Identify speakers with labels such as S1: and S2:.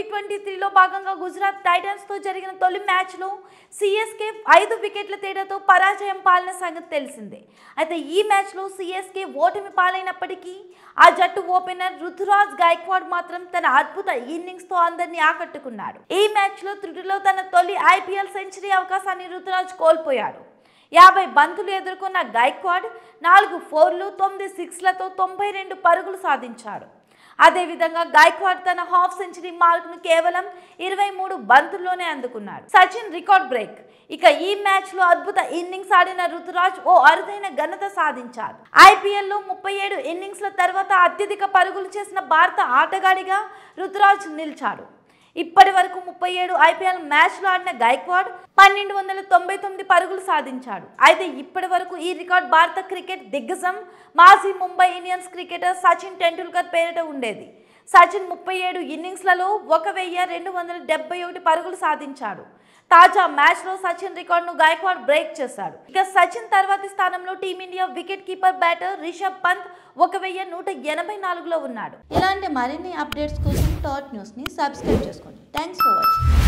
S1: T twenty త్రీలో భాగంగా గుజరాత్ టైటన్స్తో జరిగిన తొలి మ్యాచ్లో సిఎస్కే ఐదు వికెట్ల తేడాతో పరాజయం పాలన సంగతి తెలిసిందే అయితే ఈ మ్యాచ్లో సిఎస్కే ఓటమి పాలైనప్పటికీ ఆ జట్టు ఓపెనర్ రుతురాజ్ గాయక్వాడ్ మాత్రం తన అద్భుత ఇన్నింగ్స్తో అందరినీ ఆకట్టుకున్నాడు ఈ మ్యాచ్లో త్రుటిలో తన తొలి ఐపీఎల్ సెంచరీ అవకాశాన్ని రుతురాజ్ కోల్పోయాడు యాభై బంతులు ఎదుర్కొన్న గైక్వాడ్ నాలుగు ఫోర్లు తొమ్మిది సిక్స్లతో తొంభై రెండు పరుగులు సాధించాడు అదేవిధంగా గాయక్వాడ్ తన హాఫ్ సెంచరీ మార్క్ను కేవలం ఇరవై మూడు బంతుల్లోనే అందుకున్నాడు సచిన్ రికార్డ్ బ్రేక్ ఇక ఈ మ్యాచ్లో అద్భుత ఇన్నింగ్స్ ఆడిన రుతురాజ్ ఓ అరుదైన ఘనత సాధించారు ఐపీఎల్లో ముప్పై ఏడు ఇన్నింగ్స్ల తర్వాత అత్యధిక పరుగులు చేసిన భారత ఆటగాడిగా రుతురాజ్ నిలిచాడు ఇప్పటి వరకు ముప్పై ఏడు ఐపీఎల్ మ్యాచ్లు ఆడిన గైక్వాడ్ పన్నెండు వందల తొంభై తొమ్మిది పరుగులు సాధించాడు అయితే ఇప్పటి వరకు ఈ రికార్డ్ భారత క్రికెట్ దిగ్గజం మాజీ ముంబై ఇండియన్స్ క్రికెటర్ సచిన్ టెండూల్కర్ పేరిట ఉండేది సచిన్ ముప్పై ఏడు ఇన్నింగ్స్లలో ఒక వెయ్యి రెండు వందల డెబ్బై ఒకటి పరుగులు సాధించాడు తాజా మ్యాచ్లో సచిన్ రికార్డును గాయక్వాడ్ బ్రేక్ చేశాడు ఇక సచిన్ తర్వాతి స్థానంలో Team India wicket keeper batter Rishabh Pant ఒక వెయ్యి నూట ఎనభై నాలుగులో ఉన్నాడు ఇలాంటి మరిన్ని అప్డేట్స్ కోసం టాట్ న్యూస్ని సబ్స్క్రైబ్ చేసుకోండి థ్యాంక్స్ ఫర్ వాచింగ్